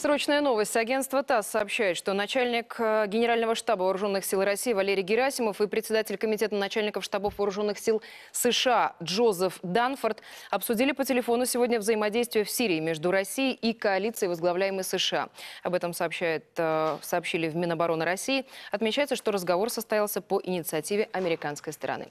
Срочная новость. Агентство ТАСС сообщает, что начальник э, Генерального штаба Вооруженных сил России Валерий Герасимов и председатель Комитета начальников штабов Вооруженных сил США Джозеф Данфорд обсудили по телефону сегодня взаимодействие в Сирии между Россией и коалицией, возглавляемой США. Об этом сообщает, э, сообщили в Минобороны России. Отмечается, что разговор состоялся по инициативе американской стороны.